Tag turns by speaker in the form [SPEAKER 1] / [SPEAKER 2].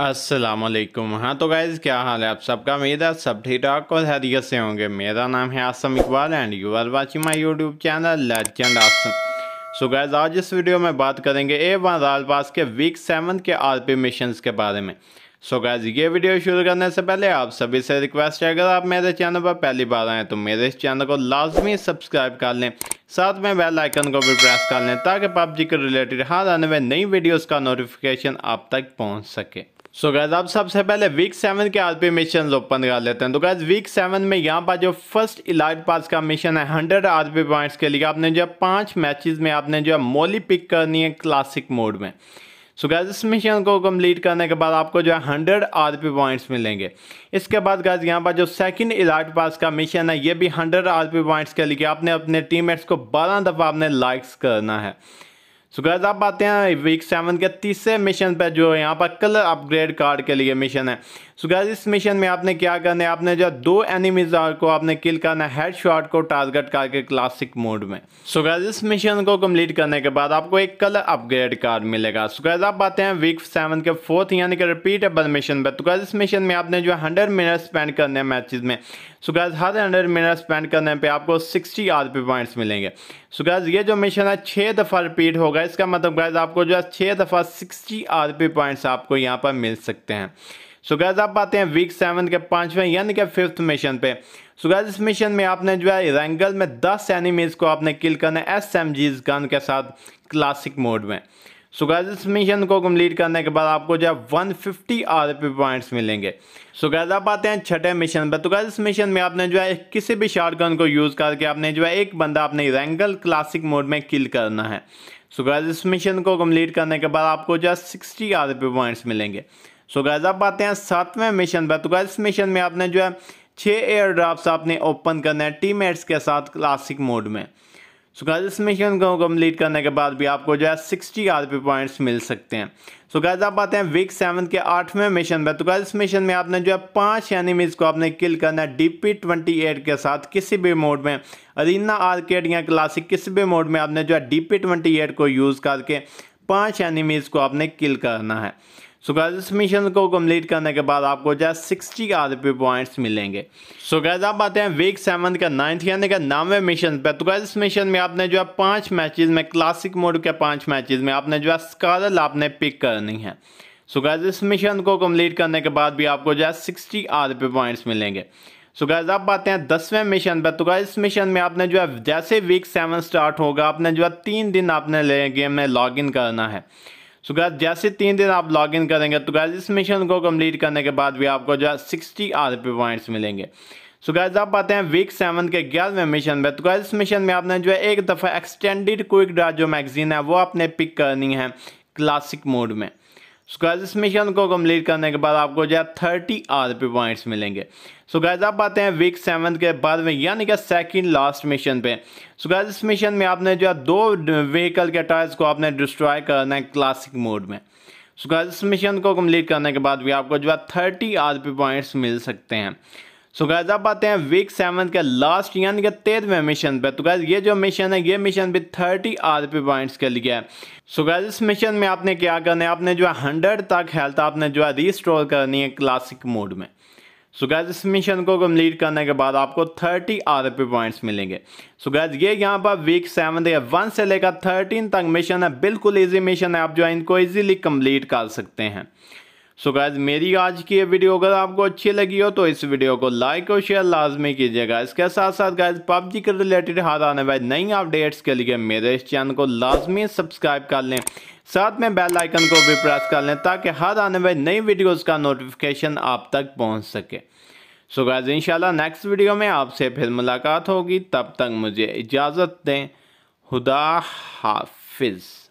[SPEAKER 1] असलम हाँ तो गाइज़ क्या हाल है आप सबका उम्मीद है सब ठीक ठाक और हरियत से होंगे मेरा नाम है Asam Iqbal and you are watching my YouTube channel legend Asam so guys आज इस वीडियो में बात करेंगे ए वन राल पास के वीक सेवन के आरपी मिशंस के बारे में सो so गाइज ये वीडियो शुरू करने से पहले आप सभी से रिक्वेस्ट है अगर आप मेरे चैनल पर पहली बार आएँ तो मेरे इस चैनल को लाजमी सब्सक्राइब कर लें साथ में बेल आइकन को भी प्रेस कर लें ताकि पबजी के रिलेटेड हर आने में नई वीडियोज़ का नोटिफिकेशन आप तक पहुँच सके सो गैज आप सबसे पहले वीक सेवन के आरपी मिशन ओपन कर लेते हैं तो गैज वीक सेवन में यहाँ पर जो फर्स्ट इलाइट पास का मिशन है हंड्रेड आरपी पॉइंट्स के लिए आपने जो है पाँच मैच में आपने जो है मोली पिक करनी है क्लासिक मोड में सो so गैज इस मिशन को कंप्लीट करने के बाद आपको जो है हंड्रेड आर पी पॉइंट्स मिलेंगे इसके बाद गैज यहाँ पर जो सेकंड इलाइट पास का मिशन है ये भी हंड्रेड आर पी पॉइंट्स के लिए आपने अपने मेट्स को बारह दफ़ा आपने लाइक्स करना है सो गैज आप आते हैं वीक सेवन के तीसरे मिशन पे जो है यहाँ पर कलर अपग्रेड कार्ड के लिए मिशन है सो गैज इस मिशन में आपने क्या करना है आपने जो दो एनिमीज को आपने किल करना है हेड शॉट को टारगेट करके क्लासिक मोड में सो गैज इस मिशन को कंप्लीट करने के बाद आपको एक कलर अपग्रेड कार्ड मिलेगा सो गैज आप आते हैं वीक सेवन के फोर्थ यानी कि रिपीटेबल मिशन पर तो गैज इस मिशन में आपने जो हंड्रेड मिनट स्पेंड करने हैं मैचेज में सो गैज हर हंड्रेड मिनट स्पेंड करने पर आपको सिक्सटी आर पी पॉइंट्स मिलेंगे सो गैज ये जो मिशन है छः दफ़ा रिपीट होगा गैस का मतलब गैस आपको जो है छः दफ़ा सिक्सटी आर पी पॉइंट्स आपको यहाँ पर मिल सकते हैं सो so गैस आप आते हैं वीक सेवन के पाँचवें यानी कि फिफ्थ मिशन पे सो so गैस इस मिशन में आपने जो है रेंगल में दस एनिमीज़ को आपने किल करना है एस एम जीज गन के साथ क्लासिक मोड में सो so गैस इस मिशन को कम्प्लीट करने के बाद आपको जो है वन फिफ्टी पॉइंट्स मिलेंगे सो so गैस आप आते हैं छठे मिशन पर तो गैस इस मिशन में आपने जो है किसी भी शार्ट गन को यूज़ करके आपने जो है एक बंदा अपने रेंगल क्लासिक मोड में किल करना है सो गैज इस मिशन को कम्प्लीट करने के बाद आपको just sixty R P points मिलेंगे सो गैज आप आते हैं सातवें मिशन पर तो गैज इस मिशन में आपने जो है छः एयर ड्राफ्ट आपने ओपन करना है टीम के साथ क्लासिक मोड में सो गाइज इस मिशन को कम्प्लीट करने के बाद भी आपको जो है सिक्सटी आर पी पॉइंट्स मिल सकते हैं सो गाइज आप आते हैं वीक सेवन के आठवें मिशन पर तो गाइज इस मिशन में आपने जो है पांच एनिमीज को आपने किल करना है डी पी ट्वेंटी एट के साथ किसी भी मोड में अरीना आर्केड या क्लासिक किसी भी मोड में आपने जो है डी पी ट्वेंटी एट को यूज़ करके पाँच एनिमीज़ को आपने किल करना है सो गैज इस मिशन को कम्प्लीट करने के बाद आपको जो है सिक्सटी आर पी पॉइंट्स मिलेंगे सो गैज आप आते हैं वीक सेवन का नाइन्थ यानी कि नामवे मिशन पे तो गैज इस मिशन में आपने जो है पांच मैचेस में क्लासिक मोड के पांच मैचेस में आपने जो है स्कारल आपने पिक करनी है सो गैज इस मिशन को कम्प्लीट करने के बाद भी आपको जो है सिक्सटी आर पी पॉइंट्स मिलेंगे सो गैज आप आते हैं दसवें मिशन पर तो गैज इस मिशन में आपने जो है जैसे वीक सेवन स्टार्ट होगा आपने जो है तीन दिन आपने गेम में लॉग इन करना है सो गैस जैसे तीन दिन आप लॉग इन करेंगे तो गैस इस मिशन को कंप्लीट करने के बाद भी आपको जो है सिक्सटी आर पी पॉइंट्स मिलेंगे सो गैस आप आते हैं वीक सेवन के ग्यारहवें मिशन में तो गैस इस मिशन में आपने जो है एक दफ़ा एक्सटेंडेड क्विक ड्रा जो मैगजीन है वो आपने पिक करनी है क्लासिक मोड में सो गाइज इस मिशन को कम्प्लीट करने के बाद आपको जो है थर्टी आर पी पॉइंट्स मिलेंगे सो गाइज आप आते हैं वीक सेवन के बाद में यानी कि सेकंड लास्ट मिशन पे सो गाइज इस मिशन में आपने जो है दो व्हीकल के टायर्स को आपने डिस्ट्रॉय करना है क्लासिक मोड में सो गाइज इस मिशन को कम्प्लीट करने के बाद भी आपको जो है थर्टी आर पी पॉइंट्स मिल सकते हैं सो so गैज आप आते हैं वीक सेवन के लास्ट यानी कि तेरहवें मिशन पे तो गैज ये जो मिशन है ये मिशन भी थर्टी आर पी पॉइंट्स के लिए है सो गैज इस मिशन में आपने क्या करना है आपने जो है हंड्रेड तक हेल्थ आपने जो है रिस्टोर करनी है क्लासिक मोड में सो so गैज इस मिशन को कम्प्लीट करने के बाद आपको थर्टी आर पी पॉइंट्स मिलेंगे सो so गैज ये यहाँ पर वीक सेवन या वन से लेकर थर्टीन तक मिशन है बिल्कुल ईजी मिशन है आप जो है इनको ईजिली कम्प्लीट कर सकते हैं सो गैज़ मेरी आज की ये वीडियो अगर आपको अच्छी लगी हो तो इस वीडियो को लाइक और शेयर लाजमी कीजिएगा इसके साथ साथ गैज़ पबजी के रिलेटेड हर आने वाले नई अपडेट्स के लिए मेरे इस चैनल को लाजमी सब्सक्राइब कर लें साथ में बेल आइकन को भी प्रेस कर लें ताकि हर आने वाली नई वीडियोज़ का नोटिफिकेशन आप तक पहुँच सके सो इन इंशाल्लाह नेक्स्ट वीडियो में आपसे फिर मुलाकात होगी तब तक मुझे इजाज़त दें खुदा हाफिज़